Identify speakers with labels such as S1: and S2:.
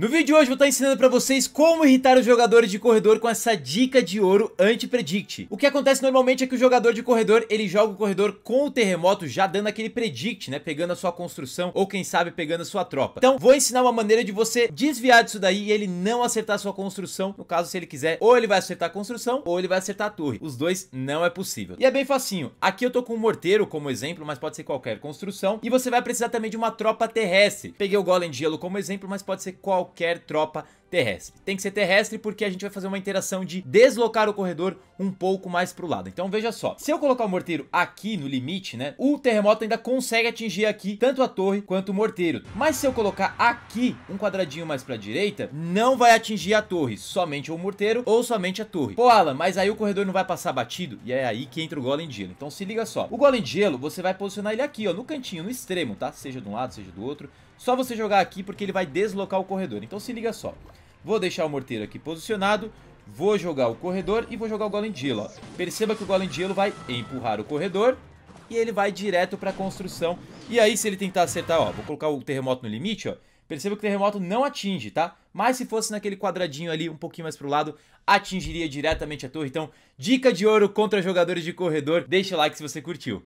S1: No vídeo de hoje vou estar ensinando para vocês como irritar os jogadores de corredor com essa dica de ouro anti-predict. O que acontece normalmente é que o jogador de corredor, ele joga o corredor com o terremoto já dando aquele predict, né? Pegando a sua construção ou quem sabe pegando a sua tropa. Então vou ensinar uma maneira de você desviar disso daí e ele não acertar a sua construção. No caso, se ele quiser, ou ele vai acertar a construção ou ele vai acertar a torre. Os dois não é possível. E é bem facinho. Aqui eu tô com um morteiro como exemplo, mas pode ser qualquer construção. E você vai precisar também de uma tropa terrestre. Peguei o golem de gelo como exemplo, mas pode ser qualquer qualquer tropa terrestre. Tem que ser terrestre porque a gente vai fazer uma interação de deslocar o corredor um pouco mais pro lado. Então veja só, se eu colocar o morteiro aqui no limite, né, o terremoto ainda consegue atingir aqui tanto a torre quanto o morteiro. Mas se eu colocar aqui um quadradinho mais pra direita, não vai atingir a torre, somente o morteiro ou somente a torre. Pô, Alan, mas aí o corredor não vai passar batido? E é aí que entra o golem de gelo. Então se liga só, o golem de gelo, você vai posicionar ele aqui, ó, no cantinho, no extremo, tá? Seja de um lado, seja do outro. Só você jogar aqui porque ele vai deslocar o corredor. Então se liga só. Vou deixar o morteiro aqui posicionado. Vou jogar o corredor e vou jogar o Golem de Gelo. Ó. Perceba que o Golem de Gelo vai empurrar o corredor e ele vai direto para a construção. E aí, se ele tentar acertar, ó, vou colocar o terremoto no limite, ó. Perceba que o terremoto não atinge, tá? Mas se fosse naquele quadradinho ali, um pouquinho mais pro lado, atingiria diretamente a torre. Então, dica de ouro contra jogadores de corredor. Deixa o like se você curtiu.